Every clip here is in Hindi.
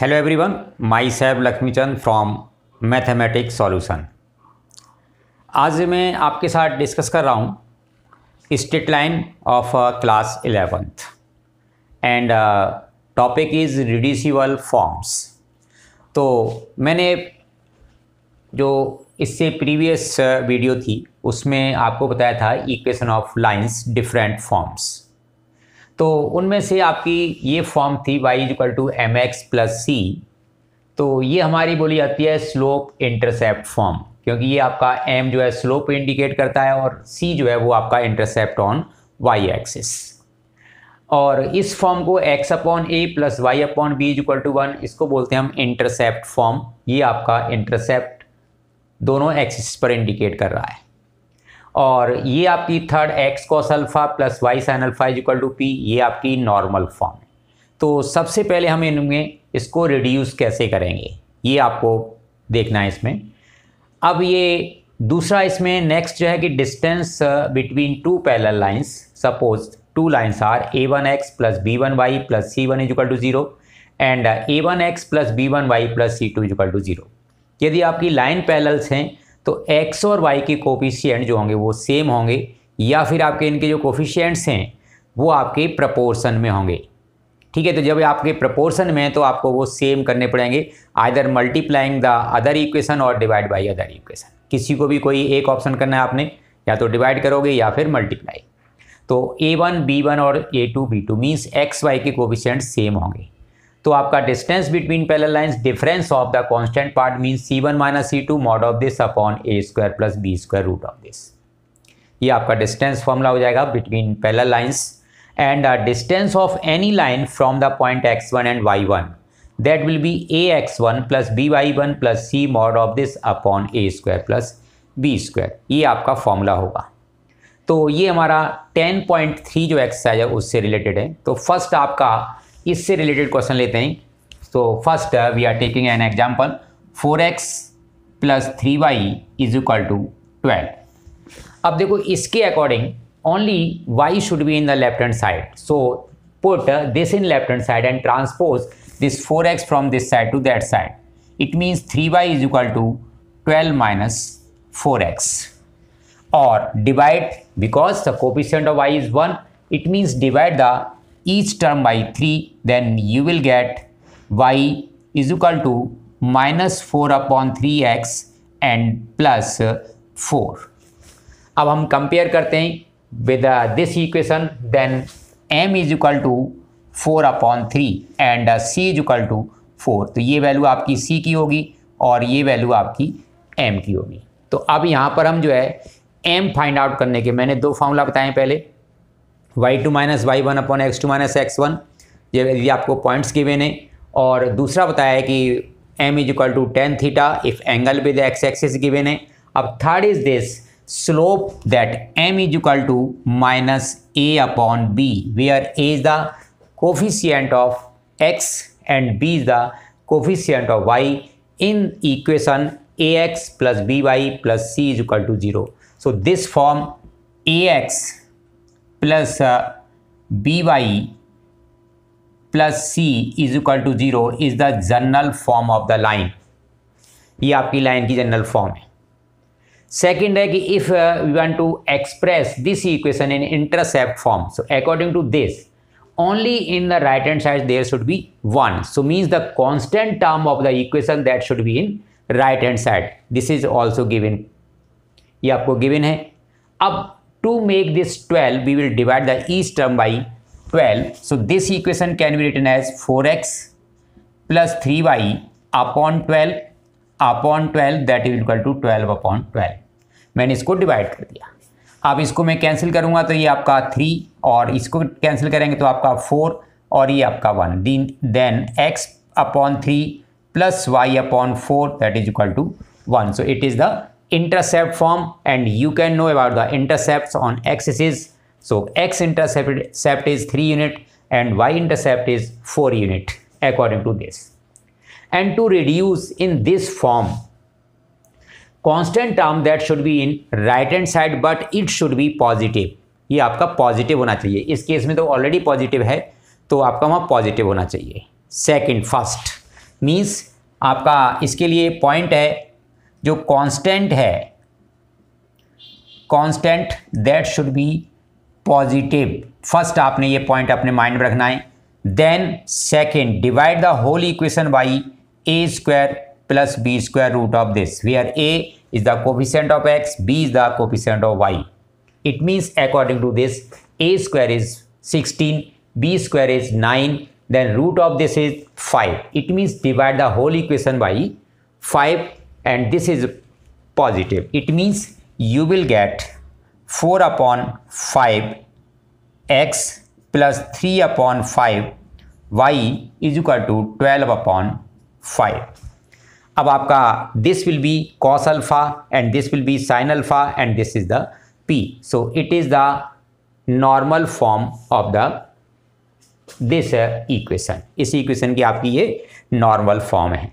हेलो एवरीवन माई सैब लक्ष्मीचंद फ्रॉम मैथमेटिक्स सॉल्यूशन आज मैं आपके साथ डिस्कस कर रहा हूँ straight line of class eleventh and topic is reducible forms तो मैंने जो इससे प्रीवियस वीडियो uh, थी उसमें आपको बताया था equation of lines different forms तो उनमें से आपकी ये फॉर्म थी y is equal to m x plus c तो ये हमारी बोली जाती है स्लोप इंटरसेप्ट फॉर्म क्योंकि ये आपका एम जो है स्लोप इंडिकेट करता है और सी जो है वो आपका इंटरसेप्ट ऑन वाई एक्सिस और इस फॉर्म को x upon a plus y upon b equal to one इसको बोलते हैं हम इंटरसेप्ट फॉर्म ये आपका इंटरसेप्ट दोनों एक्सिस पर इंडिकेट कर रहा है और ये आपकी third x cos alpha plus y sin alpha is equal to p ये आपकी नॉर्मल फॉर्म है तो सबसे पहले हम इनमें इसको रिड्यूस कैसे करेंगे ये आपको देखना है इसमें अब ये दूसरा इसमें नेक्स्ट जो है कि distance between two parallel lines suppose two lines are a one x plus b one y plus c one is equal to zero and a one x plus b one y plus c two is equal to zero यदि आपकी लाइन पैलल्स हैं तो एक्स और वाई के कोफिशियंट जो होंगे वो सेम होंगे या फिर आपके इनके जो कोफिशियंट्स हैं वो आपके प्रपोर्सन में होंगे ठीक है तो जब आपके प्रपोर्सन में तो आपको वो सेम करने पड़ेंगे either multiplying the other equation और डिवाइड बाई अदर इक्वेशन किसी को भी कोई एक ऑप्शन करना है आपने या तो डिवाइड करोगे या फिर मल्टीप्लाई तो ए वन बी वन और a two b two means x y के कोविशेंट सेम होंगे तो आपका distance between parallel lines difference of the constant part mean c one minus c two mod of this upon a square plus b square root of this ये आपका डिस्टेंस फॉर्मूला हो जाएगा between parallel lines and distance of any line from the point x one and y one that will be A x one plus b y one plus c mod of this upon a square plus b square ये आपका फॉर्मूला होगा तो ये हमारा 10.3 जो एक्सरसाइज है उससे रिलेटेड है तो फर्स्ट आपका इससे रिलेटेड क्वेश्चन लेते हैं तो first we are taking an example four x plus three y is equal to twelve अब देखो इसके according only y should be in the left hand side so put this in left hand side and transpose this four x from this side to that side it means three y is equal to twelve minus four x और divide because the coefficient of y is one it means divide the each term by 3 then you will get y is equal to minus 4 upon 3x and plus four अब हम कंपेयर करते हैं with this equation then m is equal to four upon three and c is equal to four तो ये वैल्यू आपकी c की होगी और ये वैल्यू आपकी m की होगी तो अब यहाँ पर हम जो है m फाइंड आउट करने के मैंने दो फार्मूला बताए पहले y two minus y one upon x two minus x one ये यदि आपको पॉइंट्स की ने और दूसरा बताया है कि m is equal to tan theta if angle with x axis given है अब third is this slope that m is equal to minus a upon b where a is the coefficient of x and b is the coefficient of y in equation a x plus b y plus c is equal to zero so this form a x plus b y plus c is equal to zero is the general form of the line ये आपकी लाइन की जनरल फॉर्म है सेकंड है कि if we want to express this equation in intercept form so according to this only in the right hand side there should be one so means the constant term of the equation that should be in right hand side this is also given ये आपको गिविन है अब to to make this 12 we will divide the by twelve so this equation can be written as four x plus three y upon twelve upon twelve that is equal to twelve upon twelve मैंने इसको डिवाइड कर दिया अब इसको मैं कैंसिल करूंगा तो ये आपका थ्री और इसको कैंसिल करेंगे तो आपका फोर और ये आपका वन दिन then x upon three plus y upon four that is equal to one so it is the intercept form and you can know about the intercepts on axes So x intercept is 3 unit and y intercept is 4 unit according to this. And to reduce in this form, constant term that should be in right hand side but it should be positive. ये आपका पॉजिटिव होना चाहिए इस केस में तो ऑलरेडी पॉजिटिव है तो आपका वहाँ पॉजिटिव होना चाहिए सेकंड फर्स्ट मींस आपका इसके लिए पॉइंट है जो कांस्टेंट है constant that should be positive first आपने ये पॉइंट अपने माइंड में रखना है then second divide the whole equation by a square plus b square root of this where a is the coefficient of x b is the coefficient of y it means according to this a square is sixteen b square is nine then root of this is five it means divide the whole equation by five and this is positive it means you will get 4 upon 5 x plus 3 upon 5 y is equal to 12 upon 5 अब आपका this will be cos alpha and this will be sin alpha and this is the p so it is the normal form of the this equation इस इक्वेशन की आपकी ये नॉर्मल फॉर्म है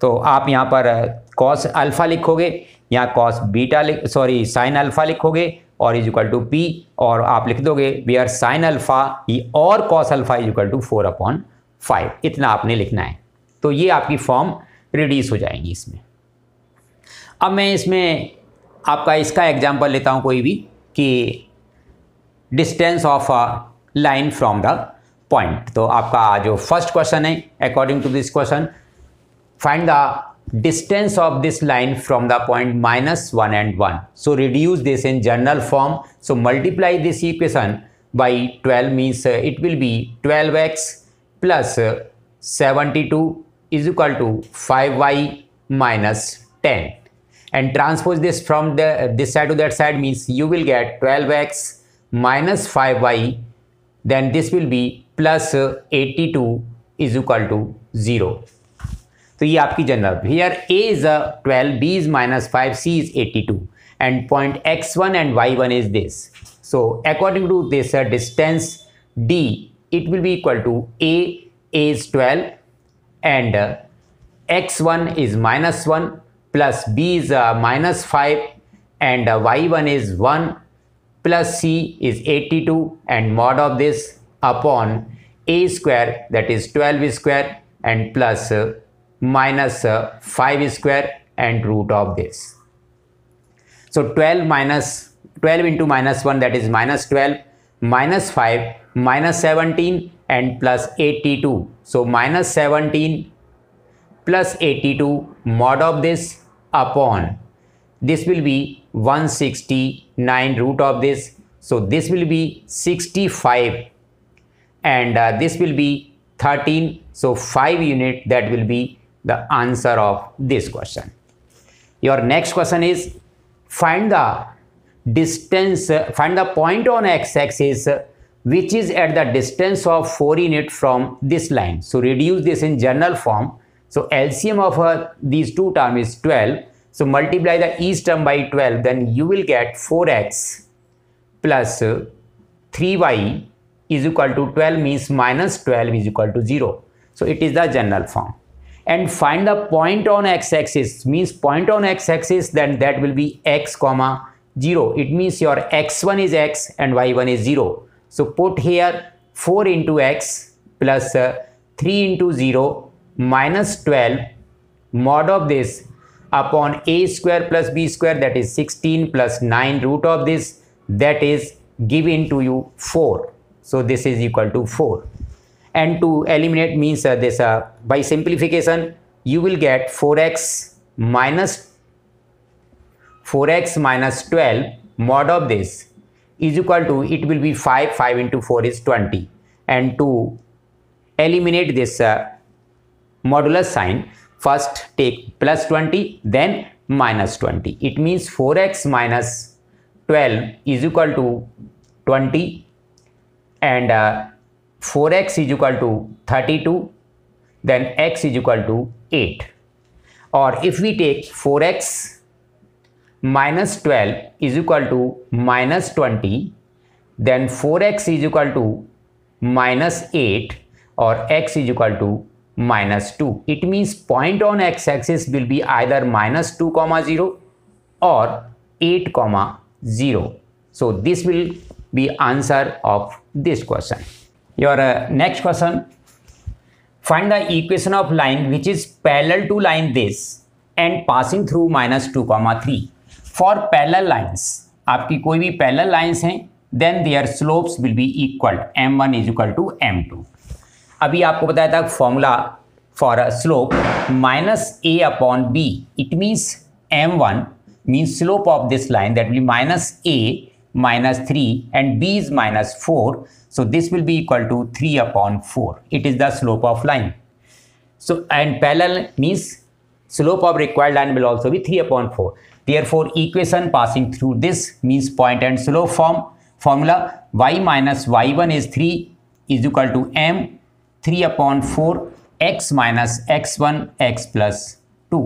तो आप यहाँ पर कॉस अल्फा लिखोगे या cos beta sorry sin alpha लिखोगे और इज इक्वल टू पी और आप लिख दोगे वी आर साइन अल्फा और cos alpha is equal to four upon five इतना आपने लिखना है तो ये आपकी फॉर्म रिड्यूस हो जाएंगी इसमें अब मैं इसमें आपका इसका एग्जाम्पल लेता हूँ कोई भी कि distance of a line from the point तो आपका जो फर्स्ट क्वेश्चन है according to this question find the distance of this line from the point minus 1 and 1. So reduce this in general form. So multiply this equation by 12 means uh, it will be 12x plus, uh, 72 is equal to 5y minus 10 and transpose this from the uh, this side to that side means you will get 12x minus 5y then this will be plus uh, 82 is equal to 0 तो ये आपकी general here a is a twelve b is minus five c is eighty two and point x one and y one is this so according to this distance d it will be equal to a is twelve and x one is minus one plus b is minus five and y one is one plus c is eighty two and mod of this upon a square that is twelve square and plus minus uh, 5 square and root of this. So 12 minus 12 into minus 1 that is minus 12 minus 5 minus 17 and plus 82. So minus 17 plus 82 mod of this upon this will be 169 root of this. So this will be 65 and uh, this will be 13. So 5 unit that will be the answer of this question. Your next question is find the distance, find the point on x-axis which is at the distance of 4 unit from this line. So reduce this in general form. So LCM of uh, these two terms is 12. So multiply the each term by 12 then you will get 4x plus 3y is equal to 12 means minus 12 is equal to 0. So it is the general form and find the point on x-axis means point on x-axis then that will be x comma 0 it means your x1 is x and y1 is 0 so put here 4 into x plus, uh, 3 into 0 minus 12 mod of this upon a square plus b square that is 16 plus 9 root of this that is given to you 4 so this is equal to 4 and to eliminate means uh, this uh, by simplification you will get 4x minus 4x minus 12 mod of this is equal to it will be 5 5 into 4 is 20 and to eliminate this uh, modulus sign first take plus 20 then minus 20 it means 4x minus 12 is equal to 20 and uh, four x is equal to thirty two then x is equal to eight और if we take four x minus twelve is equal to minus twenty then four x is equal to minus eight और x equal to minus two it means point on x axis will be either minus two comma zero और eight comma zero so this will be answer of this question your uh, next question find the equation of line which is parallel to line this and passing through minus two comma three for parallel lines आपकी कोई भी पैरल लाइन्स हैं then their slopes will be equal m one is equal to m two अभी आपको बताया था formula for a slope minus a upon b it means m one means slope of this line that will minus a minus 3 and b is minus 4. So this will be equal to 3 upon 4. It is the slope of line. So and parallel means slope of required line will also be 3 upon 4. Therefore equation passing through this means point and slope form formula y minus y1 is 3 is equal to m 3 upon 4 x minus x1 x plus 2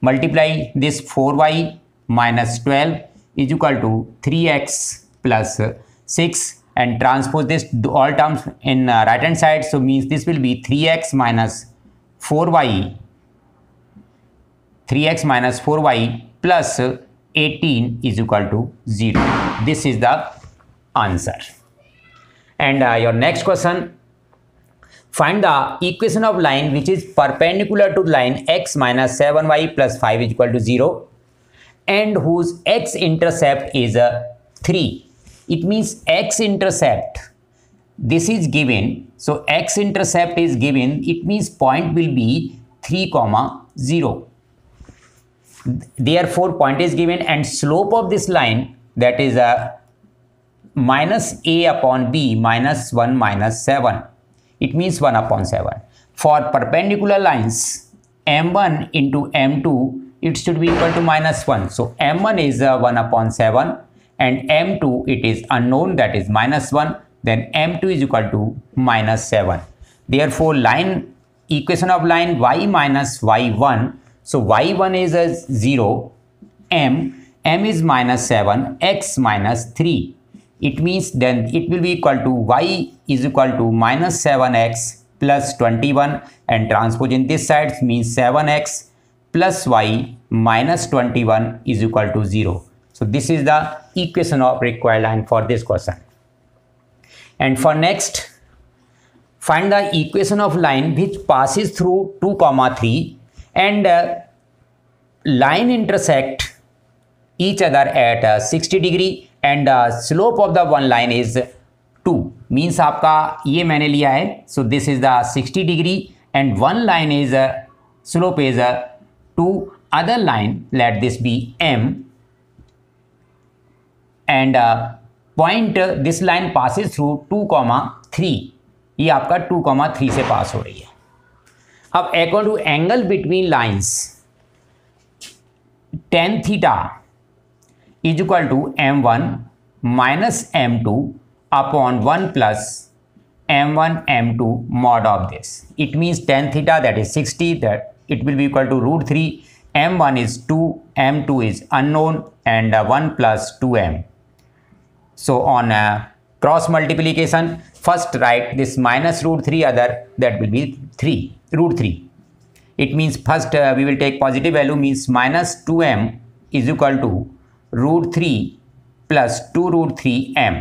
multiply this 4y minus 12 is equal to 3x plus 6 and transpose this all terms in uh, right hand side so means this will be 3x minus 4y 3x minus 4y plus 18 is equal to 0 this is the answer and uh, your next question find the equation of line which is perpendicular to line x minus 7y plus 5 is equal to 0 and whose x-intercept is a 3. It means x-intercept, this is given, so x-intercept is given, it means point will be 3 comma 0. Therefore, point is given and slope of this line that is a minus a upon b minus 1 minus 7. It means 1 upon 7. For perpendicular lines, m1 into m2 it should be equal to minus 1. So m1 is uh, 1 upon 7 and m2 it is unknown that is minus 1 then m2 is equal to minus 7. Therefore line equation of line y minus y1 so y1 is a uh, 0 m m is minus 7 x minus 3 it means then it will be equal to y is equal to minus 7x plus 21 and transpose in this side means 7x plus y minus 21 is equal to 0. So this is the equation of required line for this question. And for next, find the equation of line which passes through 2 comma 3 and uh, line intersect each other at uh, 60 degree and uh, slope of the one line is 2 means आपका ये मैंने लिया है so this is the 60 degree and one line is uh, slope is uh, 2 other line let this be M and uh, point uh, this line passes through 2 comma 3 ye aapka 2 comma 3 se pass ho rahi hai ab according to angle between lines tan theta is equal to m1 minus m2 upon 1 plus m1 m2 mod of this it means tan theta that is 60 that it will be equal to root m1 is 2, m2 is unknown and uh, 1 plus 2m. So on uh, cross multiplication, first write this minus root 3 other that will be 3, root 3. It means first uh, we will take positive value means minus 2m is equal to root 3 plus 2 root 3m.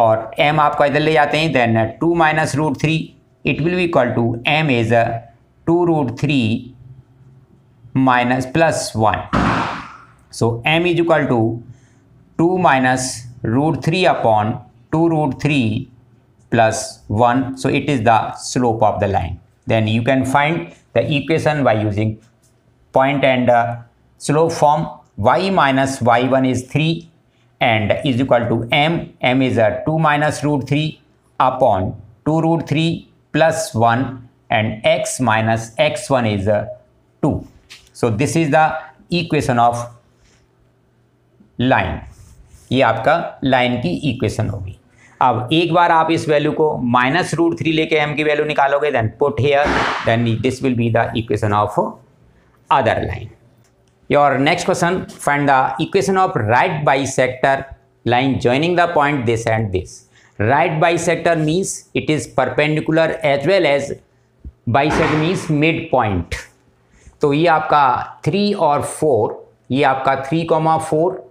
Or m आपका इधर ले जाते Then then uh, 2 3 it will be equal to m is m 2 root 3 minus plus 1. So m is equal to 2 minus root 3 upon 2 root 3 plus 1. So it is the slope of the line. Then you can find the equation by using point and uh, slope form y minus y1 is 3 and is equal to m. m is a uh, 2 minus root 3 upon 2 root 3 plus 1 and x minus x1 is uh, 2. So this is the equation of line ये आपका लाइन की इक्वेशन होगी अब एक बार आप इस वैल्यू को माइनस रूट थ्री लेके एम की वैल्यू निकालोगे then put here then this will be the equation of other line your next question find the equation of right bisector line joining the point this and this right bisector means it is perpendicular as well as bisector means mid point तो ये आपका थ्री और फोर ये आपका थ्री कॉमा फोर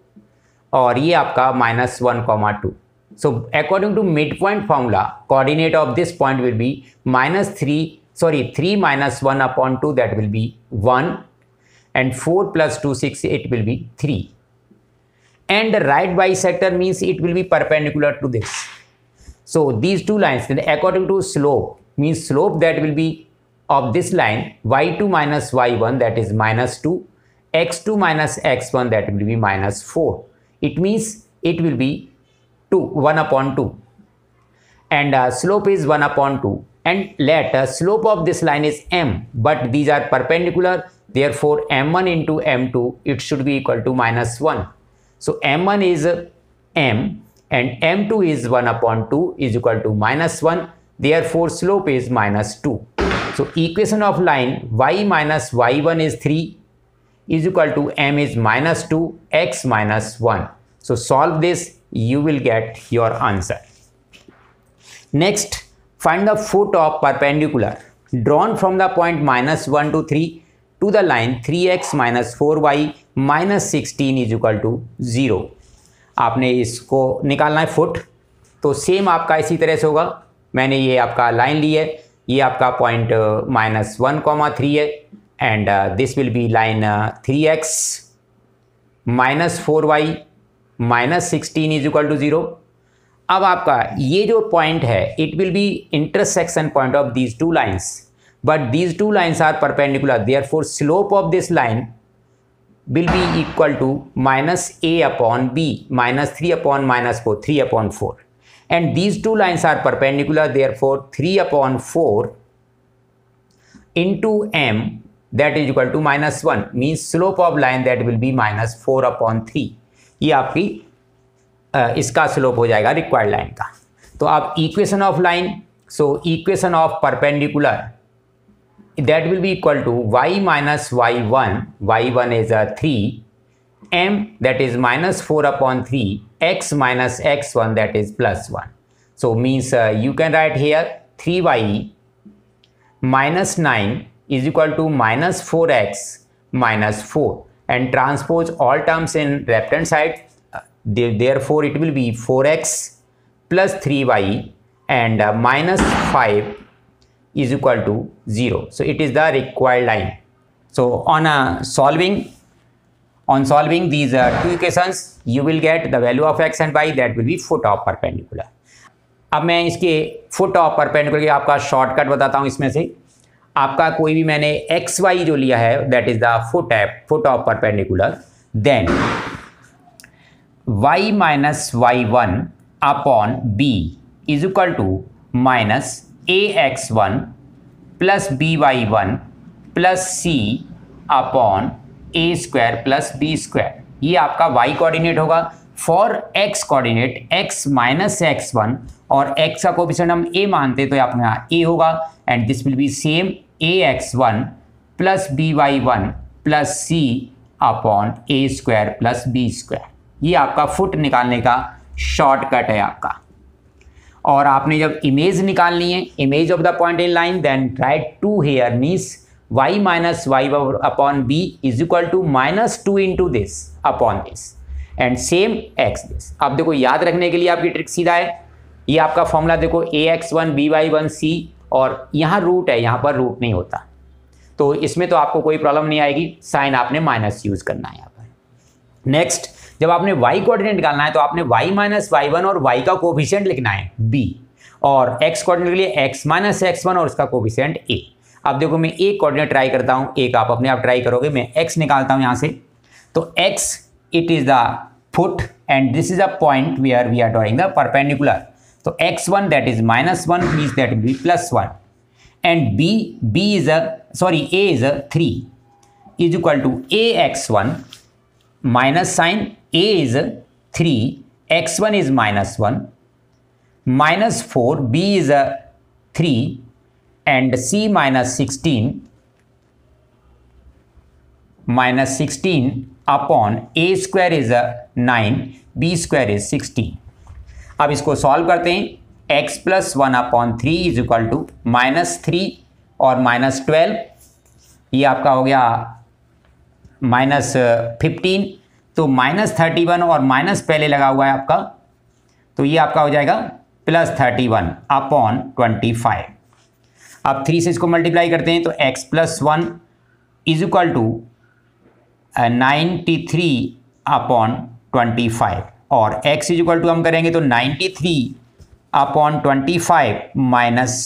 और ये आपका minus one comma two so according to mid point formula coordinate of this point will be minus three sorry three minus one upon two that will be one and four plus two six it will be three and right bisector means it will be perpendicular to this so these two lines according to slope means slope that will be of this line y2 minus y1 that is minus 2 x2 minus x1 that will be minus 4 it means it will be 2 1 upon 2 and uh, slope is 1 upon 2 and let uh, slope of this line is m but these are perpendicular therefore m1 into m2 it should be equal to minus 1 so m1 is uh, m and m2 is 1 upon 2 is equal to minus 1 therefore slope is minus 2 so equation of line y minus y one is three is equal to m is minus two x minus one so solve this you will get your answer next find the foot of perpendicular drawn from the point minus one two three to the line three x minus four y minus sixteen is equal to zero आपने इसको निकालना है फुट तो सेम आपका इसी तरह से होगा मैंने ये आपका लाइन ली है ये आपका point minus one comma three है and this will be line three x minus four y minus sixteen is equal to zero अब आपका ये जो पॉइंट है it will be intersection point of these two lines but these two lines are perpendicular therefore slope of this line will be equal to minus a upon b minus three upon minus four three upon four and these two lines are perpendicular therefore 3 upon 4 into m that is equal to minus one means slope of line that will be minus four upon three ये आपकी इसका स्लोप हो जाएगा रिक्वायर्ड लाइन का तो आप equation of line so equation of perpendicular that will be equal to y minus y one y one is a three m that is minus four upon three x minus x1 that is plus 1. So means uh, you can write here 3y minus 9 is equal to minus 4x minus 4 and transpose all terms in left hand side uh, therefore it will be 4x plus 3y and uh, minus 5 is equal to 0 so it is the required line so on a uh, solving on solving these uh, two equations you will get the value of x and y that will be foot of perpendicular अब मैं इसके फुट ऑफ परपेंडिकुलर की आपका शॉर्टकट बताता हूँ इसमें से आपका कोई भी मैंने एक्स वाई जो लिया है that is the foot of foot of perpendicular then y minus y one upon b is equal to minus a x one plus b y one plus c upon a square plus b square ये आपका वाई कोऑर्डिनेट होगा for x coordinate x minus x one और एक्स का कोपिशन हम ए मानते तो आपने यहाँ ए होगा and this will be same a x one plus b y one plus c upon a square plus b square ये आपका फुट निकालने का शॉर्टकट है आपका और आपने जब इमेज निकालनी है image of the point in line then write to here नीस y minus y upon b is equal to minus two to this upon this and same x this आप देखो याद रखने के लिए आपकी ट्रिक सीधा है ये आपका फॉर्मूला देखो a x one b y one c और यहाँ रूट है यहाँ पर रूट नहीं होता तो इसमें तो आपको कोई प्रॉब्लम नहीं आएगी साइन आपने माइनस यूज करना है यहाँ पर नेक्स्ट जब आपने y कोऑर्डिनेट निकालना है तो आपने y माइनस वाई वन और y का कोफिशियंट लिखना है b और x कोऑर्डिनेट के लिए x माइनस एक्स वन और उसका कोफिशियंट a अब देखो मैं एक कोऑर्डिनेट ट्राई करता हूँ एक आप अपने आप ट्राई करोगे मैं एक्स निकालता हूँ यहाँ से तो x it is the foot and this is a point we are we are drawing the perpendicular तो x one that is minus one means that b plus one and b b is a sorry a is a three is equal to a x one minus sign a is three x one is minus one minus four b is a three and c minus sixteen minus sixteen upon a square is nine b square is sixteen अब इसको सॉल्व करते हैं x plus one upon three is equal to minus three और माइनस ट्वेल्व ये आपका हो गया माइनस फिफ्टीन uh, तो माइनस थर्टी वन और माइनस पहले लगा हुआ है आपका तो ये आपका हो जाएगा plus thirty one upon twenty five आप थ्री से इसको मल्टीप्लाई करते हैं तो x plus one is equal to ninety three upon twenty five और x इज इक्वल टू हम करेंगे तो ninety three upon twenty five minus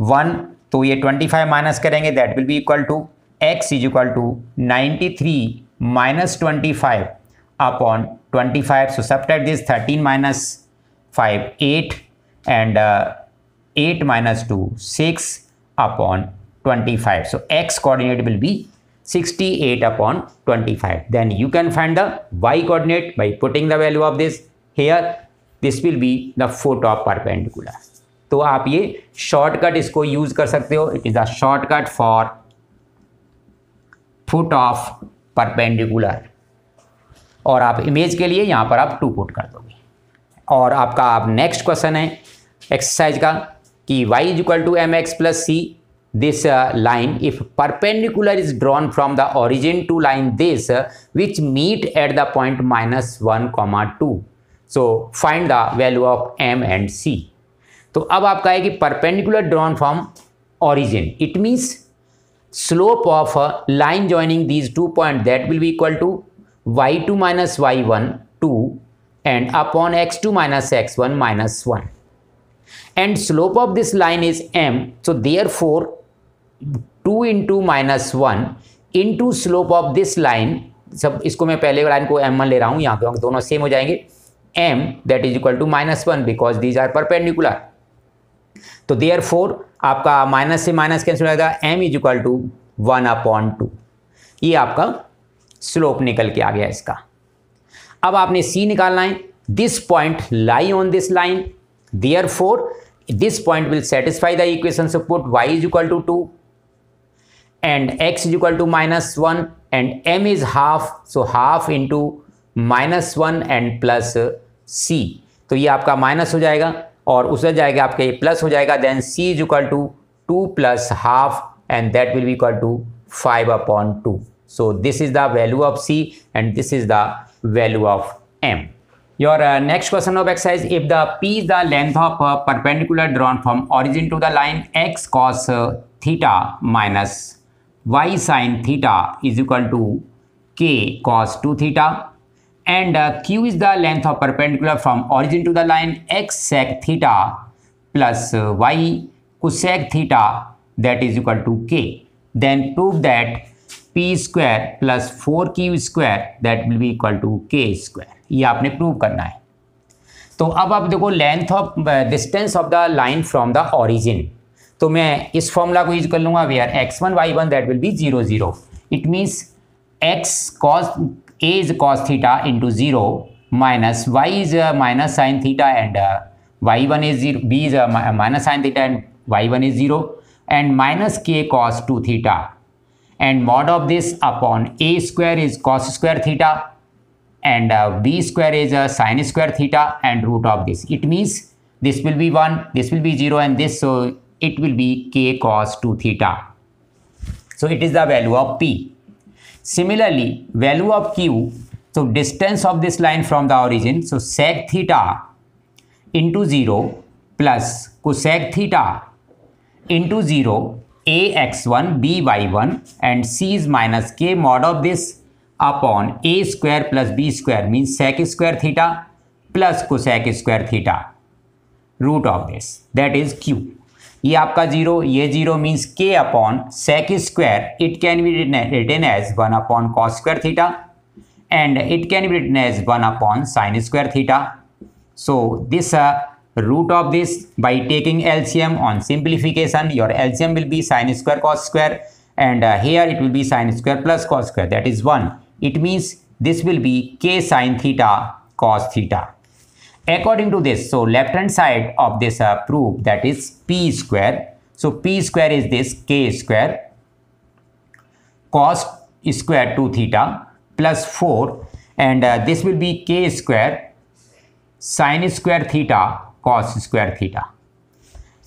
one तो ये ट्वेंटी फाइव माइनस करेंगे that will be equal to x is equal to ninety three minus twenty five upon twenty five so subtract this thirteen minus five eight and eight minus two six upon 25. So x coordinate will be 68 upon 25. Then you can find the y coordinate by putting the value of this here. This will be the foot of perpendicular. तो आप ये शॉर्टकट इसको यूज कर सकते हो it is a shortcut for foot of perpendicular और आप इमेज के लिए यहाँ पर आप टू पुट कर दोगे और आपका आप नेक्स्ट क्वेश्चन है एक्सरसाइज का कि y is equal to mx plus c this uh, line if perpendicular is drawn from the origin to line this uh, which meet at the point minus 1 comma 2 so find the value of m and c तो अब आपका है कि perpendicular drawn from origin it means slope of a uh, line joining these two points that will be equal to y2 minus y1 2 and upon x2 minus x1 minus 1 and slope of this line is m. So therefore 2 into minus one into slope of this line सब इसको मैं पहले लाइन को एम वन ले रहा हूँ यहाँ पे दोनों सेम हो जाएंगे m that is equal to minus one because these are perpendicular तो देयर फोर आपका माइनस से माइनस कैंसिल हो जाएगा m is equal to one upon two ये आपका स्लोप निकल के आ गया इसका अब आपने सी निकालना है this point lie on this line therefore this point will satisfy the equation so put y is equal to 2 and x is equal to minus 1 and m is half so half into minus 1 and plus uh, c तो ये आपका माइनस minus. जाएगा और उसे जाएगा आपके ये प्लस हो जाएगा c is equal to 2 plus half, and that will be equal to 5 upon 2 So this is the value of c and this is the value of m your uh, next question of exercise, if the P is the length of a perpendicular drawn from origin to the line x cos uh, theta minus y sine theta is equal to k cos 2 theta and uh, q is the length of perpendicular from origin to the line x sec theta plus uh, y cosec theta that is equal to k. Then prove that p square plus 4q square that will be equal to k square. ये आपने प्रूव करना है तो अब आप देखो length of distance of the line from the origin तो मैं इस फॉर्मूला को यूज कर लूंगा where x one y one that will be zero zero it means x cos a is cos theta into zero minus y is minus sine theta and y one is zero b is minus sine theta and y one is zero and minus k cos two theta and mod of this upon a square is cos square theta and uh, b square is uh, sine square theta and root of this. It means this will be 1, this will be 0 and this so it will be k cos 2 theta. So it is the value of p. Similarly, value of q, so distance of this line from the origin, so sec theta into 0 plus cosec theta into 0 a x1 b y1 and c is minus k mod of this upon a square plus b square means sec square theta plus cosec square theta root of this that is q ये आपका जीरो ये zero means k upon sec square it can be written as one upon cos square theta and it can be written as one upon sine square theta so this root of this this taking uh, taking on simplification your your will be sine square square square and here it will be sine square plus square square that is one It means this will be k sine theta cos theta. According to this, so left hand side of this uh, proof that is p square. So p square is this k square cos square 2 theta plus 4 and uh, this will be k square sine square theta cos square theta.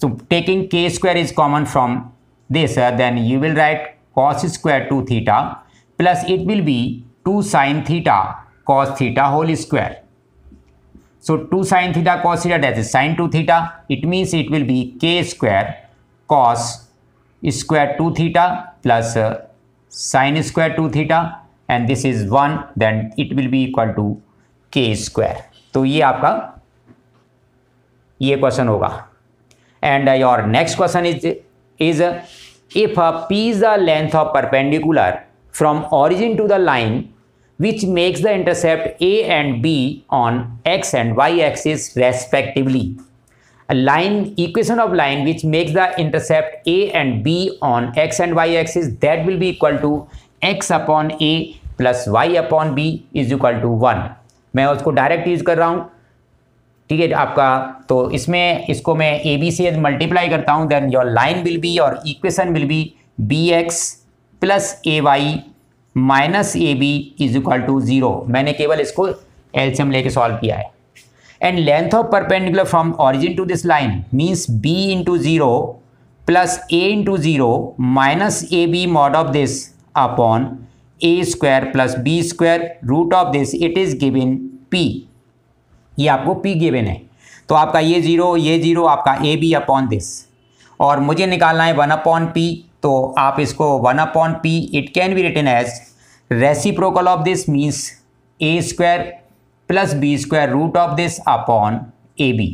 So taking k square is common from this uh, then you will write cos square 2 theta plus it will be two sine theta cos theta whole square so two sine theta cos theta that is sine two theta it means it will be k square cos square two theta plus sine square two theta and this is one then it will be equal to k square तो ये आपका ये क्वेश्चन होगा and your next question is is if p is the length of perpendicular from origin to the line which makes the intercept A and B on x and y axis respectively. A line equation of line which makes the intercept A and B on x and y axis that will be equal to x upon A plus y upon b is equal to one मैं उसको डायरेक्ट यूज कर रहा हूँ ठीक है आपका तो इसमें इसको मैं ए बी से मल्टीप्लाई करता हूँ then your line will be और equation will be b x plus a y minus a b is equal to zero मैंने केवल इसको एल्शियम लेके सॉल्व किया है and length of perpendicular from origin to this line means b into zero plus a into zero minus a b mod of this upon a square plus b square root of this it is given p ये आपको पी गिवन है तो आपका ये जीरो ये जीरो आपका ए बी अपॉन दिस और मुझे निकालना है वन अपॉन पी So, आप इसको one upon p it can be written as reciprocal of this means a square plus b square root of this upon a b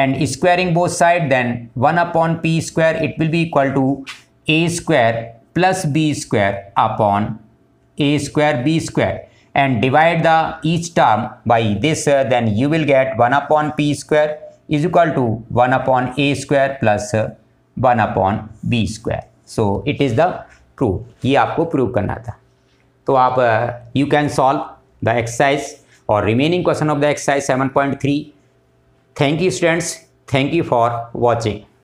and squaring both side then 1 upon p square it will be equal to a square plus b square upon a square b square and divide the each term by this then you will get 1 upon p square is equal to 1 upon a square 1 upon b square so it is the proof ये आपको प्रूव करना था तो आप you can solve the exercise और remaining question of the exercise seven point three thank you students thank you for watching